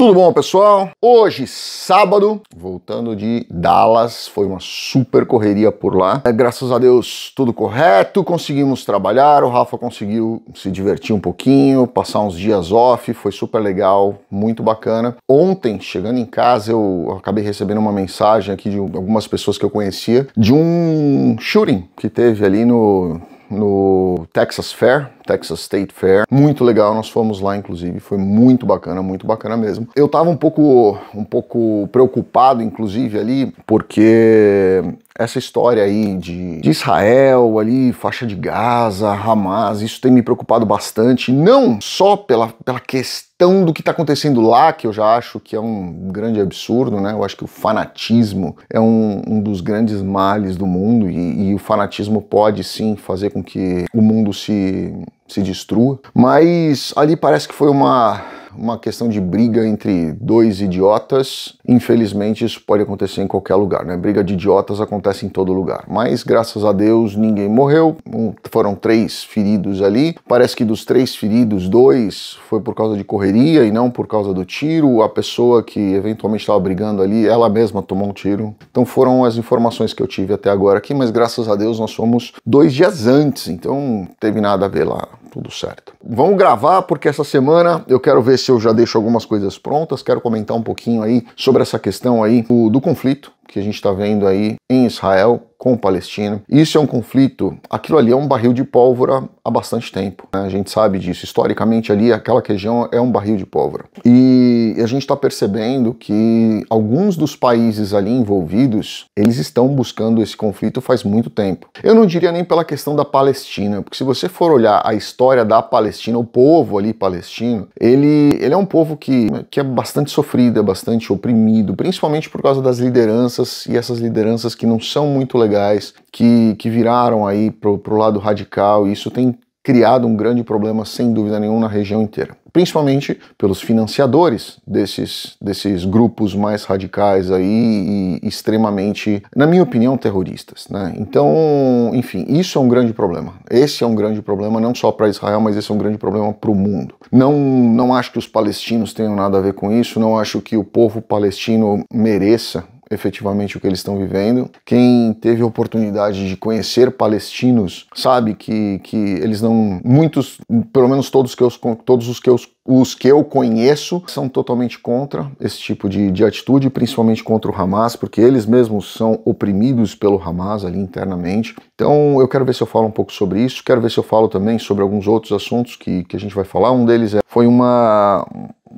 Tudo bom, pessoal? Hoje, sábado, voltando de Dallas, foi uma super correria por lá. É, graças a Deus, tudo correto, conseguimos trabalhar, o Rafa conseguiu se divertir um pouquinho, passar uns dias off, foi super legal, muito bacana. Ontem, chegando em casa, eu acabei recebendo uma mensagem aqui de algumas pessoas que eu conhecia de um shooting que teve ali no no Texas Fair, Texas State Fair. Muito legal, nós fomos lá inclusive, foi muito bacana, muito bacana mesmo. Eu tava um pouco um pouco preocupado inclusive ali, porque essa história aí de, de Israel ali, faixa de Gaza, Hamas, isso tem me preocupado bastante, não só pela, pela questão do que está acontecendo lá, que eu já acho que é um grande absurdo, né? Eu acho que o fanatismo é um, um dos grandes males do mundo e, e o fanatismo pode sim fazer com que o mundo se se destrua. Mas ali parece que foi uma uma questão de briga entre dois idiotas. Infelizmente, isso pode acontecer em qualquer lugar, né? Briga de idiotas acontece em todo lugar. Mas graças a Deus ninguém morreu. Um, foram três feridos ali. Parece que dos três feridos, dois foi por causa de correria e não por causa do tiro. A pessoa que eventualmente estava brigando ali, ela mesma tomou um tiro. Então foram as informações que eu tive até agora aqui, mas graças a Deus nós fomos dois dias antes, então não teve nada a ver lá tudo certo. Vamos gravar porque essa semana eu quero ver se eu já deixo algumas coisas prontas, quero comentar um pouquinho aí sobre essa questão aí do, do conflito que a gente está vendo aí em Israel com Palestina. Isso é um conflito, aquilo ali é um barril de pólvora há bastante tempo. Né? A gente sabe disso. Historicamente, ali, aquela região é um barril de pólvora. E a gente está percebendo que alguns dos países ali envolvidos, eles estão buscando esse conflito faz muito tempo. Eu não diria nem pela questão da Palestina, porque se você for olhar a história da Palestina, o povo ali palestino, ele, ele é um povo que, que é bastante sofrido, é bastante oprimido, principalmente por causa das lideranças lideranças e essas lideranças que não são muito legais, que, que viraram aí para o lado radical, e isso tem criado um grande problema, sem dúvida nenhuma, na região inteira. Principalmente pelos financiadores desses, desses grupos mais radicais aí e extremamente, na minha opinião, terroristas. Né? Então, enfim, isso é um grande problema. Esse é um grande problema não só para Israel, mas esse é um grande problema para o mundo. Não, não acho que os palestinos tenham nada a ver com isso, não acho que o povo palestino mereça efetivamente o que eles estão vivendo. Quem teve a oportunidade de conhecer palestinos sabe que, que eles não. Muitos, pelo menos todos, que eu, todos os que eu os que eu conheço são totalmente contra esse tipo de, de atitude, principalmente contra o Hamas, porque eles mesmos são oprimidos pelo Hamas ali internamente. Então eu quero ver se eu falo um pouco sobre isso, quero ver se eu falo também sobre alguns outros assuntos que, que a gente vai falar. Um deles é, foi uma,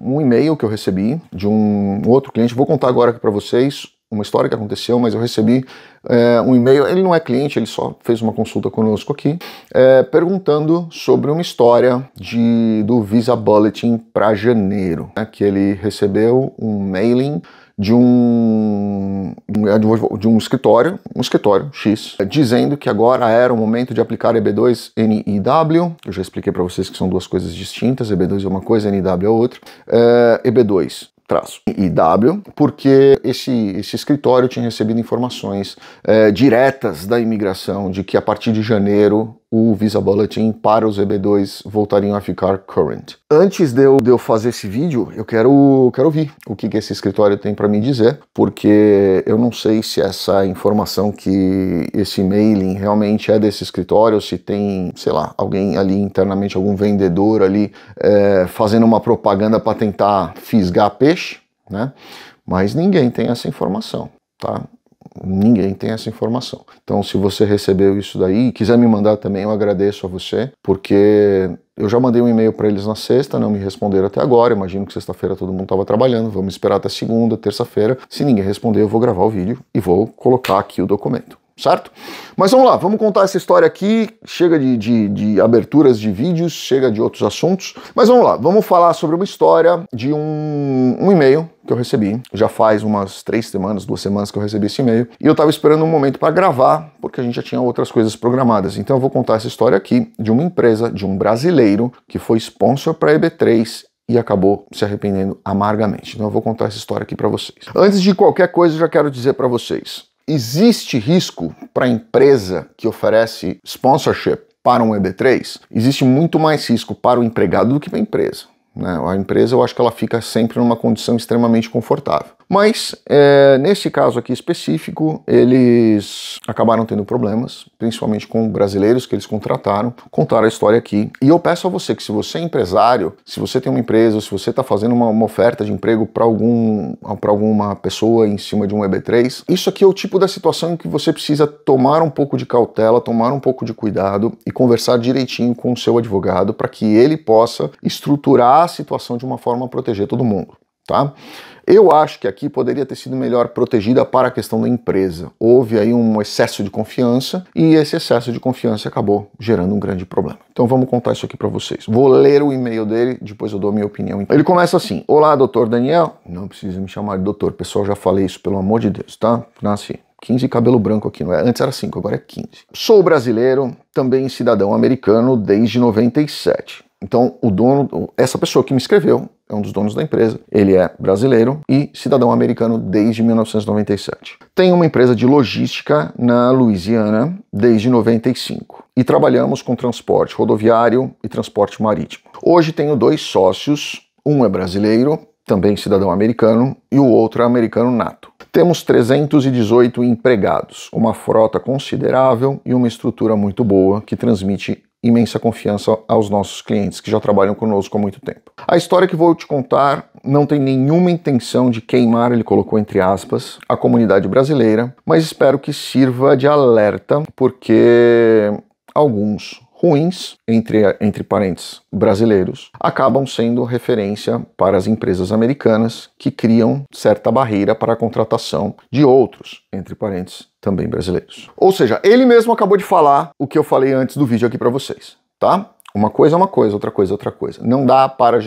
um e-mail que eu recebi de um outro cliente, vou contar agora aqui para vocês uma história que aconteceu, mas eu recebi é, um e-mail. Ele não é cliente, ele só fez uma consulta conosco aqui, é, perguntando sobre uma história de, do Visa Bulletin para janeiro, É, que ele recebeu um mailing de um, de um escritório, um escritório X, dizendo que agora era o momento de aplicar EB2 NIW. Eu já expliquei para vocês que são duas coisas distintas, EB2 é uma coisa, NIW é outra. É, EB2 traço IW, porque esse, esse escritório tinha recebido informações é, diretas da imigração de que a partir de janeiro o Visa Bulletin para os EB2 voltariam a ficar current. Antes de eu, de eu fazer esse vídeo, eu quero, quero ouvir o que, que esse escritório tem para me dizer, porque eu não sei se essa informação que esse mailing realmente é desse escritório, se tem, sei lá, alguém ali internamente, algum vendedor ali é, fazendo uma propaganda para tentar fisgar peixe, né? Mas ninguém tem essa informação, tá? Ninguém tem essa informação. Então, se você recebeu isso daí e quiser me mandar também, eu agradeço a você, porque eu já mandei um e-mail para eles na sexta, não me responderam até agora. Imagino que sexta-feira todo mundo estava trabalhando. Vamos esperar até segunda, terça-feira. Se ninguém responder, eu vou gravar o vídeo e vou colocar aqui o documento certo? Mas vamos lá, vamos contar essa história aqui. Chega de, de, de, aberturas de vídeos, chega de outros assuntos. Mas vamos lá, vamos falar sobre uma história de um, um e-mail que eu recebi. Já faz umas três semanas, duas semanas que eu recebi esse e-mail. E eu estava esperando um momento para gravar, porque a gente já tinha outras coisas programadas. Então eu vou contar essa história aqui de uma empresa, de um brasileiro, que foi sponsor para a EB3 e acabou se arrependendo amargamente. Então eu vou contar essa história aqui para vocês. Antes de qualquer coisa, eu já quero dizer para vocês Existe risco para a empresa que oferece sponsorship para um EB3? Existe muito mais risco para o empregado do que para a empresa. Né? A empresa, eu acho que ela fica sempre numa condição extremamente confortável. Mas é, nesse caso aqui específico, eles acabaram tendo problemas, principalmente com brasileiros que eles contrataram, contaram a história aqui. E eu peço a você que se você é empresário, se você tem uma empresa, se você está fazendo uma, uma, oferta de emprego para algum, alguma pessoa em cima de um EB3, isso aqui é o tipo da situação em que você precisa tomar um pouco de cautela, tomar um pouco de cuidado e conversar direitinho com o seu advogado para que ele possa estruturar a situação de uma forma a proteger todo mundo, tá? Eu acho que aqui poderia ter sido melhor protegida para a questão da empresa. Houve aí um excesso de confiança e esse excesso de confiança acabou gerando um grande problema. Então vamos contar isso aqui para vocês. Vou ler o e-mail dele, depois eu dou minha opinião. Ele começa assim: Olá, doutor Daniel. Não precisa me chamar de doutor, pessoal, já falei isso, pelo amor de Deus, tá? Nasci. 15 cabelo branco aqui, não é? Antes era 5, agora é 15. Sou brasileiro, também cidadão americano desde 97. Então, o dono, essa pessoa que me escreveu, é um dos donos da empresa. Ele é brasileiro e cidadão americano desde 1997. Tem uma empresa de logística na Louisiana desde 95 e trabalhamos com transporte rodoviário e transporte marítimo. Hoje tenho dois sócios, um é brasileiro, também cidadão americano, e o outro é americano nato. Temos 318 empregados, uma frota considerável e uma estrutura muito boa que transmite imensa confiança aos nossos clientes que já trabalham conosco há muito tempo. A história que vou te contar não tem nenhuma intenção de queimar, ele colocou entre aspas, a comunidade brasileira, mas espero que sirva de alerta, porque alguns ruins, entre, entre parentes, brasileiros, acabam sendo referência para as empresas americanas que criam certa barreira para a contratação de outros, entre parentes, também brasileiros. Ou seja, ele mesmo acabou de falar o que eu falei antes do vídeo aqui para vocês, tá? Uma coisa é uma coisa, outra coisa é outra coisa. Não dá para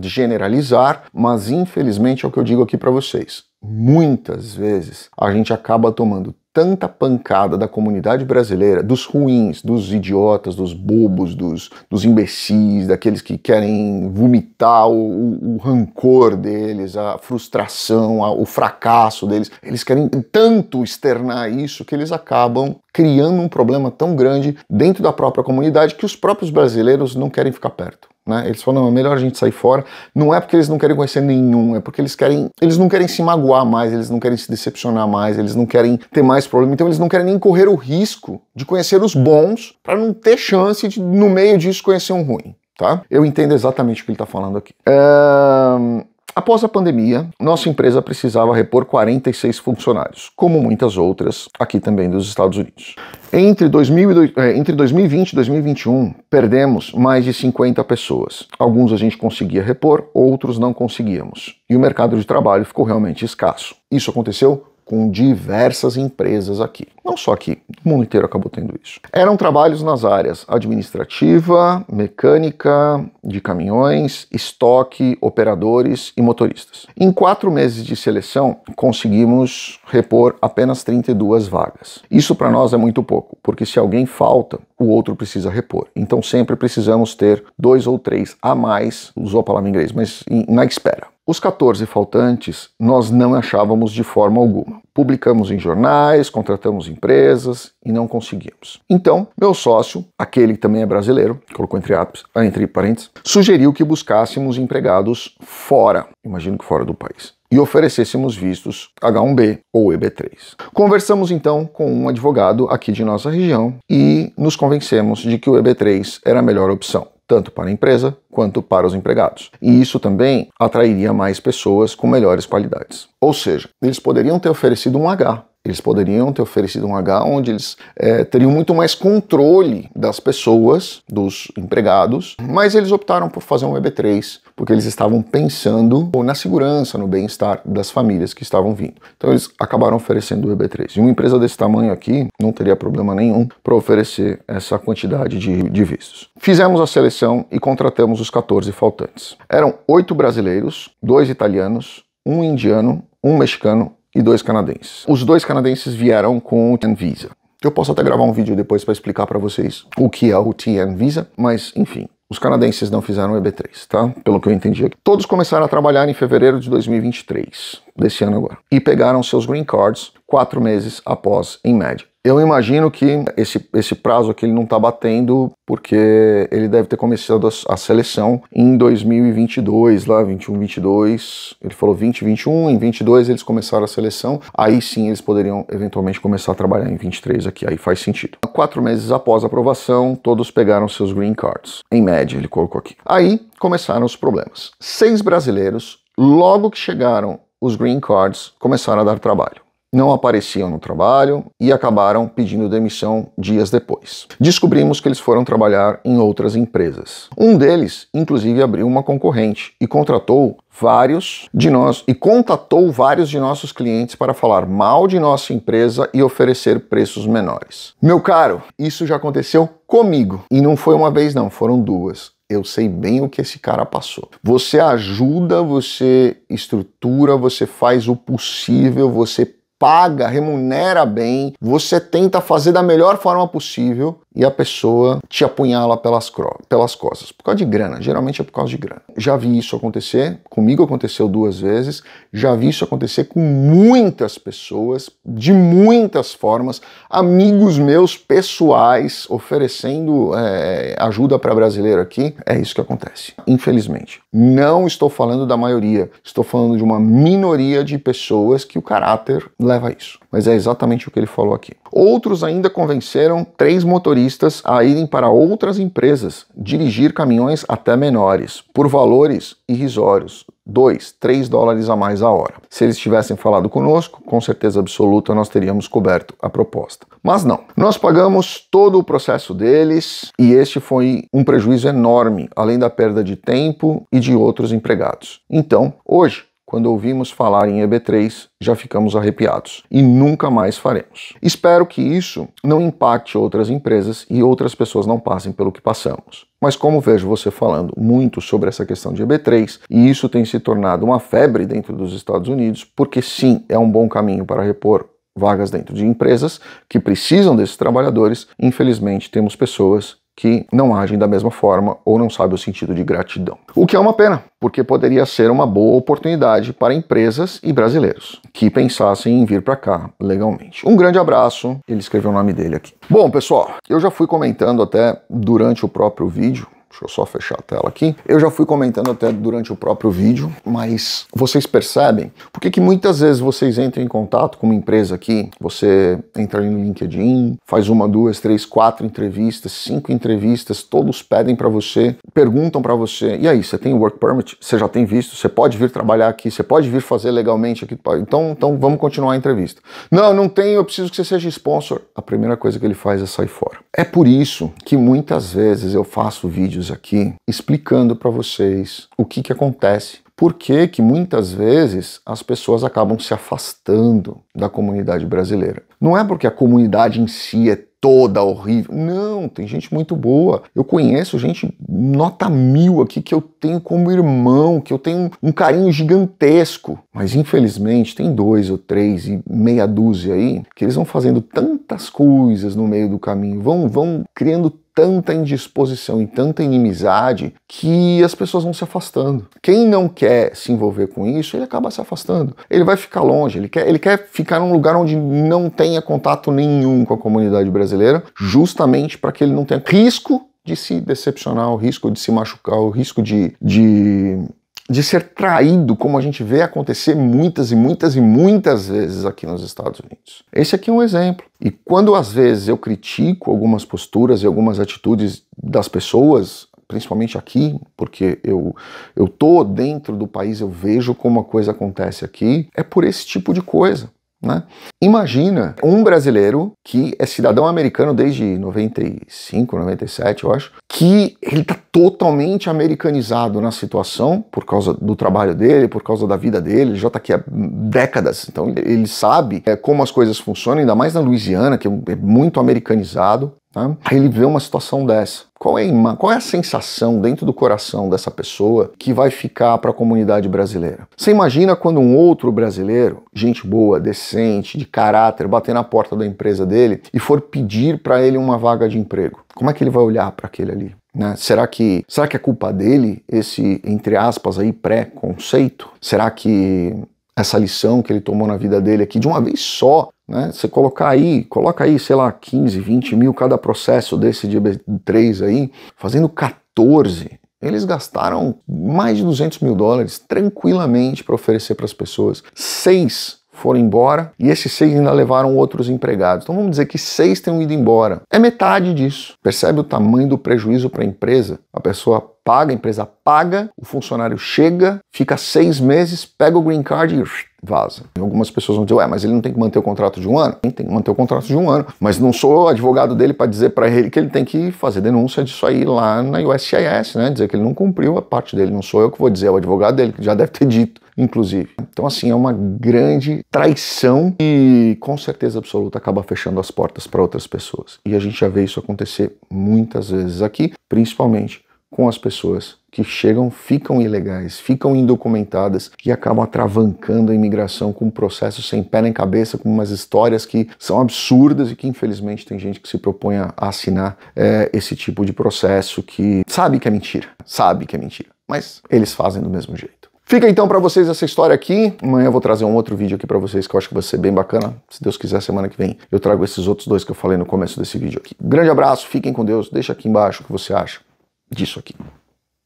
generalizar, mas infelizmente é o que eu digo aqui para vocês. Muitas vezes a gente acaba tomando tanta pancada da comunidade brasileira, dos ruins, dos idiotas, dos bobos, dos, dos imbecis, daqueles que querem vomitar o, o rancor deles, a frustração, a, o fracasso deles. Eles querem tanto externar isso que eles acabam criando um problema tão grande dentro da própria comunidade que os próprios brasileiros não querem ficar perto. Né? Eles falam, não, é melhor a gente sair fora. Não é porque eles não querem conhecer nenhum, é porque eles querem, eles não querem se magoar mais, eles não querem se decepcionar mais, eles não querem ter mais problema, então eles não querem nem correr o risco de conhecer os bons para não ter chance de, no meio disso, conhecer um ruim. Tá? Eu entendo exatamente o que ele está falando aqui. É... Após a pandemia, nossa empresa precisava repor 46 funcionários, como muitas outras aqui também dos Estados Unidos. Entre, 2000, é, entre 2020 e 2021, perdemos mais de 50 pessoas. Alguns a gente conseguia repor, outros não conseguíamos. E o mercado de trabalho ficou realmente escasso. Isso aconteceu com diversas empresas aqui. Não só aqui, o mundo inteiro acabou tendo isso. Eram trabalhos nas áreas administrativa, mecânica, de caminhões, estoque, operadores e motoristas. Em quatro meses de seleção, conseguimos repor apenas 32 vagas. Isso para nós é muito pouco, porque se alguém falta, o outro precisa repor. Então sempre precisamos ter dois ou três a mais, usou a palavra em inglês, mas na espera. Os 14 faltantes nós não achávamos de forma alguma. Publicamos em jornais, contratamos empresas e não conseguimos. Então, meu sócio, aquele que também é brasileiro, colocou entre, ah, entre parênteses, sugeriu que buscássemos empregados fora, imagino que fora do país e oferecêssemos vistos H1B ou EB3. Conversamos então com um advogado aqui de nossa região e nos convencemos de que o EB3 era a melhor opção tanto para a empresa quanto para os empregados. E isso também atrairia mais pessoas com melhores qualidades. Ou seja, eles poderiam ter oferecido um H eles poderiam ter oferecido um H onde eles é, teriam muito mais controle das pessoas, dos empregados, mas eles optaram por fazer um EB3, porque eles estavam pensando na segurança, no bem-estar das famílias que estavam vindo. Então eles acabaram oferecendo o EB3. E uma empresa desse tamanho aqui não teria problema nenhum para oferecer essa quantidade de, de vistos. Fizemos a seleção e contratamos os 14 faltantes. Eram oito brasileiros, dois italianos, um indiano, um mexicano, e dois canadenses. Os dois canadenses vieram com o TN Visa. Eu posso até gravar um vídeo depois para explicar para vocês o que é o TN Visa, mas enfim, os canadenses não fizeram o EB3, tá? Pelo que eu entendi aqui. Todos começaram a trabalhar em fevereiro de 2023, desse ano agora, e pegaram seus green cards quatro meses após, em média. Eu imagino que esse, esse prazo aqui ele não está batendo, porque ele deve ter começado a, a, seleção em 2022, lá 21, 22. Ele falou 20, 21, em 22 eles começaram a seleção. Aí sim eles poderiam eventualmente começar a trabalhar em 23 aqui, aí faz sentido. Quatro meses após a aprovação, todos pegaram seus green cards. Em média, ele colocou aqui. Aí começaram os problemas. Seis brasileiros, logo que chegaram os green cards, começaram a dar trabalho não apareciam no trabalho e acabaram pedindo demissão dias depois. Descobrimos que eles foram trabalhar em outras empresas. Um deles, inclusive, abriu uma concorrente e contratou vários de nós e contatou vários de nossos clientes para falar mal de nossa empresa e oferecer preços menores. Meu caro, isso já aconteceu comigo e não foi uma vez não, foram duas. Eu sei bem o que esse cara passou. Você ajuda, você estrutura, você faz o possível, você paga, remunera bem, você tenta fazer da melhor forma possível e a pessoa te apunhala pelas, pelas costas. Por causa de grana, geralmente é por causa de grana. Já vi isso acontecer, comigo aconteceu duas vezes, já vi isso acontecer com muitas pessoas, de muitas formas, amigos meus pessoais oferecendo é, ajuda para brasileiro aqui, é isso que acontece, infelizmente. Não estou falando da maioria, estou falando de uma minoria de pessoas que o caráter leva a isso. Mas é exatamente o que ele falou aqui. Outros ainda convenceram três motoristas a irem para outras empresas dirigir caminhões até menores, por valores irrisórios. 2, 3 dólares a mais a hora. Se eles tivessem falado conosco, com certeza absoluta nós teríamos coberto a proposta. Mas não. Nós pagamos todo o processo deles e este foi um prejuízo enorme, além da perda de tempo e de outros empregados. Então, hoje, quando ouvimos falar em EB3, já ficamos arrepiados e nunca mais faremos. Espero que isso não impacte outras empresas e outras pessoas não passem pelo que passamos. Mas como vejo você falando muito sobre essa questão de EB3, e isso tem se tornado uma febre dentro dos Estados Unidos, porque sim, é um bom caminho para repor vagas dentro de empresas que precisam desses trabalhadores, infelizmente temos pessoas que não agem da mesma forma ou não sabem o sentido de gratidão. O que é uma pena, porque poderia ser uma boa oportunidade para empresas e brasileiros que pensassem em vir para cá legalmente. Um grande abraço, ele escreveu o nome dele aqui. Bom, pessoal, eu já fui comentando até durante o próprio vídeo Deixa eu só fechar a tela aqui. Eu já fui comentando até durante o próprio vídeo, mas vocês percebem por que muitas vezes vocês entram em contato com uma empresa aqui, você entra ali no LinkedIn, faz uma, duas, três, quatro entrevistas, cinco entrevistas, todos pedem para você, perguntam para você, e aí, você tem work permit? Você já tem visto? Você pode vir trabalhar aqui? Você pode vir fazer legalmente aqui? Então, então vamos continuar a entrevista. Não, não tenho, eu preciso que você seja sponsor. A primeira coisa que ele faz é sair fora. É por isso que muitas vezes eu faço vídeos vídeos aqui explicando para vocês o que, que acontece por que, que, muitas vezes as pessoas acabam se afastando da comunidade brasileira. Não é porque a comunidade em si é toda horrível. Não, tem gente muito boa. Eu conheço gente nota mil aqui que eu tenho como irmão, que eu tenho um carinho gigantesco. Mas infelizmente tem dois ou três e meia dúzia aí que eles vão fazendo tantas coisas no meio do caminho, vão, vão criando tanta indisposição e tanta inimizade que as pessoas vão se afastando. Quem não quer se envolver com isso, ele acaba se afastando. Ele vai ficar longe, ele quer, ele quer ficar num lugar onde não tenha contato nenhum com a comunidade brasileira, justamente para que ele não tenha risco de se decepcionar, o risco de se machucar, o risco de, de de ser traído, como a gente vê acontecer muitas e muitas e muitas vezes aqui nos Estados Unidos. Esse aqui é um exemplo. E quando às vezes eu critico algumas posturas e algumas atitudes das pessoas, principalmente aqui, porque eu eu tô dentro do país, eu vejo como a coisa acontece aqui, é por esse tipo de coisa. Né? Imagina um brasileiro que é cidadão americano desde 95, 97, eu acho, que ele está totalmente americanizado na situação por causa do trabalho dele, por causa da vida dele, ele já está aqui há décadas, então ele sabe é, como as coisas funcionam, ainda mais na Louisiana, que é muito americanizado. Tá? Aí ele vê uma situação dessa. Qual é, a, qual é a sensação dentro do coração dessa pessoa que vai ficar para a comunidade brasileira? Você imagina quando um outro brasileiro, gente boa, decente, de caráter, bater na porta da empresa dele e for pedir para ele uma vaga de emprego? Como é que ele vai olhar para aquele ali? Né? Será que será que é culpa dele esse entre aspas aí pré-conceito? Será que essa lição que ele tomou na vida dele aqui de uma vez só, né? Você colocar aí, coloca aí, sei lá, 15, 20 mil cada processo desse dia 3 aí, fazendo 14. Eles gastaram mais de 200 mil dólares tranquilamente para oferecer para as pessoas. Seis foram embora e esses seis ainda levaram outros empregados. Então vamos dizer que seis tenham ido embora. É metade disso. Percebe o tamanho do prejuízo para a empresa? A pessoa paga, a empresa paga, o funcionário chega, fica seis meses, pega o green card e vaza. Algumas pessoas vão dizer, ué, mas ele não tem que manter o contrato de um ano? Ele tem que manter o contrato de um ano, mas não sou advogado dele para dizer para ele que ele tem que fazer denúncia disso aí lá na USCIS, né? Dizer que ele não cumpriu a parte dele, não sou eu que vou dizer, é o advogado dele, que já deve ter dito, inclusive. Então, assim, é uma grande traição e com certeza absoluta acaba fechando as portas para outras pessoas. E a gente já vê isso acontecer muitas vezes aqui, principalmente com as pessoas que chegam, ficam ilegais, ficam indocumentadas e acabam atravancando a imigração com um processo sem pé nem cabeça, com umas histórias que são absurdas e que infelizmente tem gente que se propõe a assinar é, esse tipo de processo que sabe que é mentira, sabe que é mentira, mas eles fazem do mesmo jeito. Fica então para vocês essa história aqui. Amanhã eu vou trazer um outro vídeo aqui para vocês que eu acho que vai ser bem bacana. Se Deus quiser, semana que vem eu trago esses outros dois que eu falei no começo desse vídeo aqui. Grande abraço, fiquem com Deus. Deixa aqui embaixo o que você acha disso aqui.